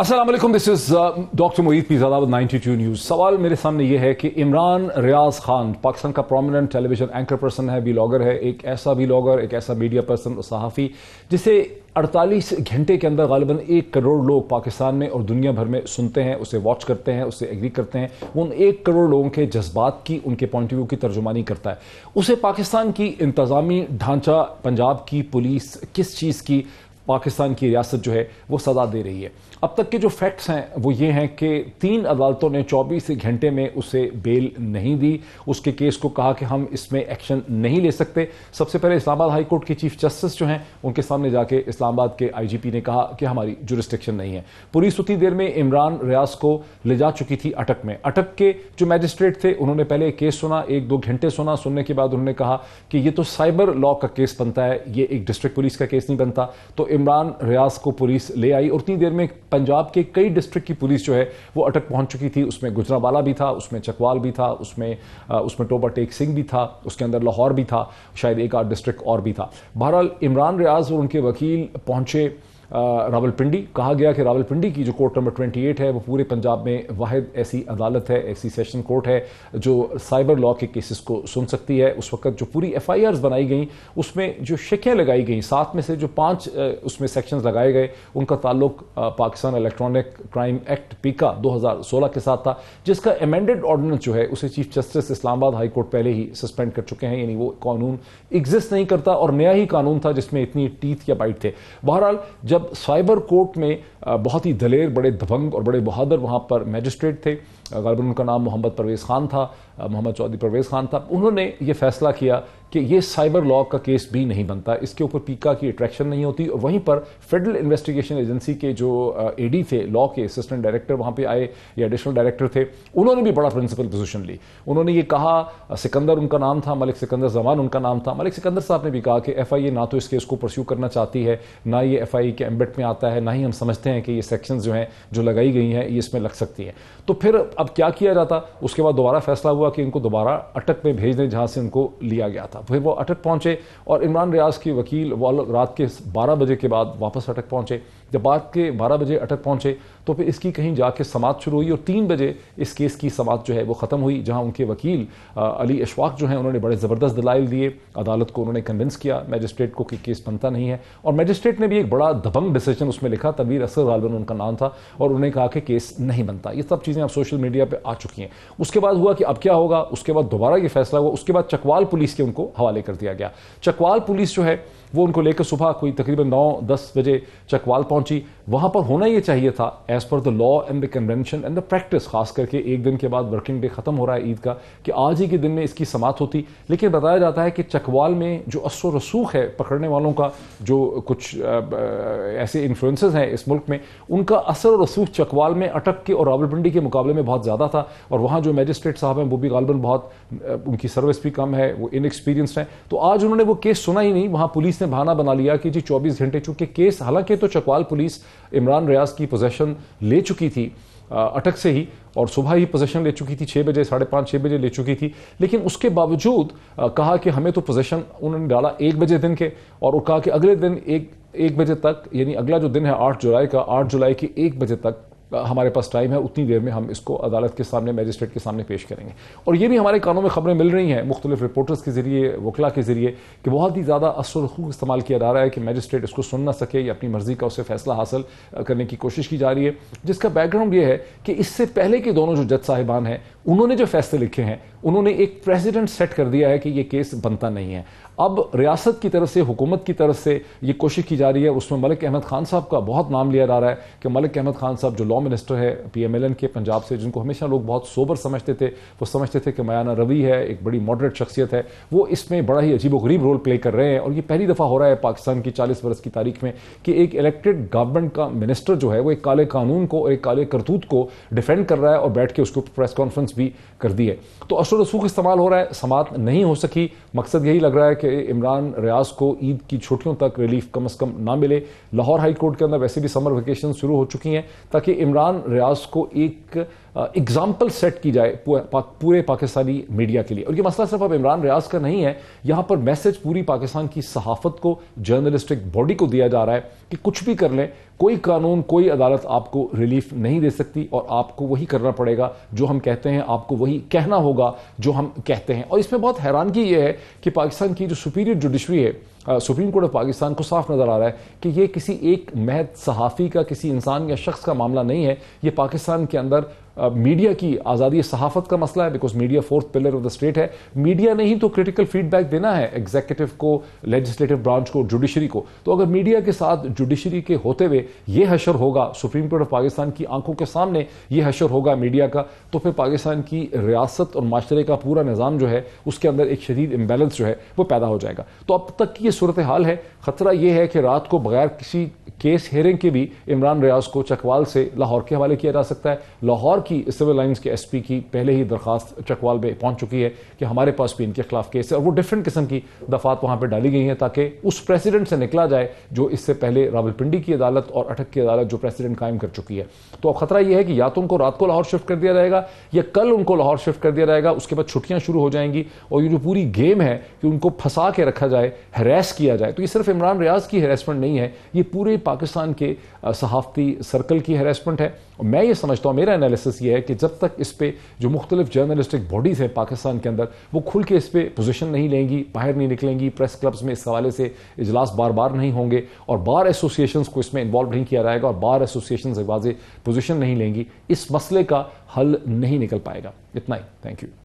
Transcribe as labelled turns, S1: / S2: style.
S1: Aslam this is doctor Mohit Pirzada ninety two news सवाल मेरे सामने ये है कि इमरान रियाज खान पाकिस्तान का प्रोमिनेंट टेलीविजन एंकर पर्सन है ब्लॉगर है एक ऐसा ब्लॉगर एक ऐसा मीडिया पर्सन और सहाफ़ी जिसे 48 घंटे के अंदर गालिबा एक करोड़ लोग पाकिस्तान में और दुनिया भर में सुनते हैं उसे वॉच करते हैं उसे एग्री करते हैं वो उन एक करोड़ लोगों के जज्बात की उनके पॉइंट ऑफ व्यू की तर्जुमानी करता है उसे पाकिस्तान की इंतजामी ढांचा पंजाब की पुलिस किस चीज़ की पाकिस्तान की रियासत जो है वो सजा दे रही है अब तक के जो फैक्ट्स हैं वो ये हैं कि तीन अदालतों ने 24 घंटे में उसे बेल नहीं दी उसके केस को कहा कि हम इसमें एक्शन नहीं ले सकते सबसे पहले इस्लामाबाद हाई कोर्ट के चीफ जस्टिस जो हैं उनके सामने जाके इस्लामाबाद के आईजीपी ने कहा कि हमारी जुरिस्टिक्शन नहीं है पुलिस उतनी देर में इमरान रियाज को ले जा चुकी थी अटक में अटक के जो मैजिस्ट्रेट थे उन्होंने पहले केस सुना एक दो घंटे सुना सुनने के बाद उन्होंने कहा कि ये तो साइबर लॉ का केस बनता है ये एक डिस्ट्रिक्ट पुलिस का केस नहीं बनता तो इमरान रियाज को पुलिस ले आई और उतनी देर में पंजाब के कई डिस्ट्रिक्ट की पुलिस जो है वो अटक पहुंच चुकी थी उसमें गुजरावाला भी था उसमें चकवाल भी था उसमें उसमें टोबा टेक सिंह भी था उसके अंदर लाहौर भी था शायद एक आध डिस्ट्रिक्ट और भी था बहरहाल इमरान रियाज और उनके वकील पहुंचे रावलपिंडी कहा गया कि रावलपिंडी की जो कोर्ट नंबर 28 है वो पूरे पंजाब में वाहिद ऐसी अदालत है ऐसी सेशन कोर्ट है जो साइबर लॉ के केसेस को सुन सकती है उस वक्त जो पूरी एफ बनाई गई उसमें जो शिकें लगाई गई सात में से जो पांच उसमें सेक्शन लगाए गए उनका ताल्लुक पाकिस्तान इलेक्ट्रॉनिक क्राइम एक्ट पीका सोलह के साथ था जिसका अमेंडेड ऑर्डिनेंस जो है उसे chief justice Islamabad high court पहले ही सस्पेंड कर चुके हैं यानी वो कानून एग्जिस्ट नहीं करता और नया ही कानून था जिसमें इतनी टीथ या बाइट थे बहरहाल जब साइबर कोर्ट में बहुत ही दलेर बड़े दबंग और बड़े बहादुर वहाँ पर मैजिस्ट्रेट थे गालिबा उनका नाम मोहम्मद परवेज़ खान था मोहम्मद चौधरी परवेज़ खान था उन्होंने ये फैसला किया कि ये साइबर लॉ का केस भी नहीं बनता इसके ऊपर पीका की अट्रैक्शन नहीं होती और वहीं पर फेडरल इन्वेस्टिगेशन एजेंसी के जो एडी uh, थे लॉ के असिस्टेंट डायरेक्टर वहां पे आए या एडिशनल डायरेक्टर थे उन्होंने भी बड़ा प्रिंसिपल पोजीशन ली उन्होंने ये कहा uh, सिकंदर उनका नाम था मलिक सिकंदर जमान उनका नाम था मलिक सिकंदर साहब ने भी कहा कि एफ ना तो इस केस को परस्यू करना चाहती है ना ये एफ के एम्बेट में आता है ना ही हम समझते हैं कि ये सेक्शन जो हैं जो लगाई गई हैं ये इसमें लग सकती हैं तो फिर अब क्या किया जाता उसके बाद दोबारा फैसला हुआ कि इनको दोबारा अटक में भेज दें जहां से इनको लिया गया था था फिर वो अटक पहुंचे और इमरान रियाज के वकील वाल रात के 12 बजे के बाद वापस अटक पहुंचे जब रात के 12 बजे अटक पहुंचे तो फिर इसकी कहीं जाके समात शुरू हुई और तीन बजे इस केस की समात जो है वो ख़त्म हुई जहां उनके वकील आ, अली अशवाक जो हैं उन्होंने बड़े ज़बरदस्त दलाइल दिए अदालत को उन्होंने कन्विंस किया मैजिस्ट्रेट को कि केस बनता नहीं है और मैजिस्ट्रेट ने भी एक बड़ा दबंग डिसीजन उसमें लिखा तबीर असर गालबन उनका नाम था और उन्होंने कहा कि केस नहीं बनता ये सब चीज़ें अब सोशल मीडिया पर आ चुकी हैं उसके बाद हुआ कि अब क्या होगा उसके बाद दोबारा ये फैसला हुआ उसके बाद चकवाल पुलिस के उनको हवाले कर दिया गया चकवाल पुलिस जो है वो उनको लेकर सुबह कोई तकरीबन नौ दस बजे चकवाल पहुंची वहां पर होना ये चाहिए था as per the law and the convention and the practice खास करके एक दिन के बाद वर्किंग डे खत्म हो रहा है ईद का कि आज ही के दिन में इसकी समात होती लेकिन बताया जाता है कि चकवाल में जो असो रसूख है पकड़ने वालों का जो कुछ ऐसे इन्फ्लुएंस हैं इस मुल्क में उनका असर और रसूख चकवाल में अटक के और रावलपिंडी के मुकाबले में बहुत ज्यादा था और वहां जो मैजिस्ट्रेट साहब हैं वो भी गालबन बहुत उनकी सर्विस भी कम है वो इनएक्सपीरियंस एक्सपीरियंस हैं तो आज उन्होंने वो केस सुना ही नहीं वहां पुलिस ने बहाना बना लिया कि जी चौबीस घंटे चूंकि केस हालांकि तो चकवाल पुलिस इमरान रियाज की पोजेशन ले चुकी थी अटक से ही और सुबह ही पोजेशन ले चुकी थी छः बजे साढ़े पाँच छः बजे ले चुकी थी लेकिन उसके बावजूद कहा कि हमें तो पोजेशन उन्होंने डाला एक बजे दिन के और वो कहा कि अगले दिन एक एक बजे तक यानी अगला जो दिन है आठ जुलाई का आठ जुलाई के एक बजे तक हमारे पास टाइम है उतनी देर में हम इसको अदालत के सामने मजिस्ट्रेट के सामने पेश करेंगे और ये भी हमारे कानों में खबरें मिल रही हैं मुख्तलिफ रिपोर्टर्स के जरिए वकला के जरिए कि बहुत ही ज़्यादा असरखू इस्तेमाल किया जा रहा है कि मजिस्ट्रेट इसको सुन ना सके या अपनी मर्जी का उसे फैसला हासिल करने की कोशिश की जा रही है जिसका बैकग्राउंड ये है कि इससे पहले के दोनों जो जज साहिबान हैं उन्होंने जो फैसले लिखे हैं उन्होंने एक प्रेसिडेंट सेट कर दिया है कि ये केस बनता नहीं है अब रियासत की तरफ से हुकूमत की तरफ से ये कोशिश की जा रही है उसमें मलिक अहमद खान साहब का बहुत नाम लिया जा रहा है कि मलिक अहमद खान साहब जो लॉ मिनिस्टर है पीएमएलएन के पंजाब से जिनको हमेशा लोग बहुत सोबर समझते थे वो समझते थे कि मयाना रवि है एक बड़ी मॉडरेट शख्सियत है वो इसमें बड़ा ही अजीब गरीब रोल प्ले कर रहे हैं और ये पहली दफ़ा हो रहा है पाकिस्तान की चालीस बरस की तारीख में कि एक इलेक्टेड गवर्नमेंट का मिनिस्टर जो है वो एक काले कानून को एक काले करतूत को डिफेंड कर रहा है और बैठ के उसको प्रेस कॉन्फ्रेंस भी कर दी है तो असर रसूख इस्तेमाल हो रहा है समात नहीं हो सकी मकसद यही लग रहा है कि इमरान रियाज को ईद की छुट्टियों तक रिलीफ कम अज़ कम ना मिले लाहौर हाई कोर्ट के अंदर वैसे भी समर वेकेशन शुरू हो चुकी हैं ताकि इमरान रियाज को एक एग्जाम्पल सेट की जाए पूरे पाकिस्तानी मीडिया के लिए और ये मसला सिर्फ अब इमरान रियाज का नहीं है यहां पर मैसेज पूरी पाकिस्तान की सहाफत को जर्नलिस्टिक बॉडी को दिया जा रहा है कि कुछ भी कर लें कोई कानून कोई अदालत आपको रिलीफ नहीं दे सकती और आपको वही करना पड़ेगा जो हम कहते हैं आपको वही कहना होगा जो हम कहते हैं और इसमें बहुत हैरानगी ये है कि पाकिस्तान की जो सुपीरियर जुडिशरी है सुप्रीम कोर्ट ऑफ पाकिस्तान को साफ नजर आ रहा है कि ये किसी एक महद सहाफ़ी का किसी इंसान या शख्स का मामला नहीं है ये पाकिस्तान के अंदर मीडिया की आज़ादी सहाफत का मसला है because media fourth pillar of the state है मीडिया ने ही तो क्रिटिकल फीडबैक देना है एग्जीक्यूटिव को लेजिस्लेटिव ब्रांच को जुडिशरी को तो अगर मीडिया के साथ जुडिशरी के होते हुए ये हशर होगा सुप्रीम कोर्ट ऑफ पाकिस्तान की आंखों के सामने ये हशर होगा मीडिया का तो फिर पाकिस्तान की रियासत और माशरे का पूरा निज़ाम जो है उसके अंदर एक शदीद इम्बेलेंस जो है वो पैदा हो जाएगा तो अब तक की ये सूरत हाल है खतरा ये है कि रात को बगैर किसी केस हेयरिंग के भी इमरान रियाज को चकवाल से लाहौर के हवाले किया जा सकता है लाहौर की सिविल लाइन्स के एसपी की पहले ही दरखास्त चकवाल में पहुंच चुकी है कि हमारे पास भी इनके खिलाफ केस है और वो डिफरेंट किस्म की दफात वहां पर डाली गई हैं ताकि उस प्रेसिडेंट से निकला जाए जो इससे पहले रावलपिंडी की अदालत और अटक की अदालत जो प्रेसिडेंट कायम कर चुकी है तो अब खतरा यह है कि या तो उनको रात को लाहौर शिफ्ट कर दिया जाएगा या कल उनको लाहौर शिफ्ट कर दिया जाएगा उसके बाद छुट्टियां शुरू हो जाएंगी और ये जो पूरी गेम है कि उनको फंसा के रखा जाए हरेस किया जाए तो ये सिर्फ इमरान रियाज की हरेसमेंट नहीं है ये पूरे पाकिस्तान के सहाफती सर्कल की हरेसमेंट है और मैं ये समझता हूँ मेरा एनालिसिस बेसिस ये है कि जब तक इस पर जो मुख्तलिफ जर्नलिस्टिक बॉडीज़ हैं पाकिस्तान के अंदर वो खुल के इस पर पोजिशन नहीं लेंगी बाहर नहीं निकलेंगी प्रेस क्लब्स में इस हवाले से इजलास बार बार नहीं होंगे और बार एसोसिएशन को इसमें इन्वॉल्व नहीं किया जाएगा और बार एसोसिएशन से वाजे पोजिशन नहीं लेंगी इस मसले का हल नहीं निकल पाएगा इतना ही थैंक यू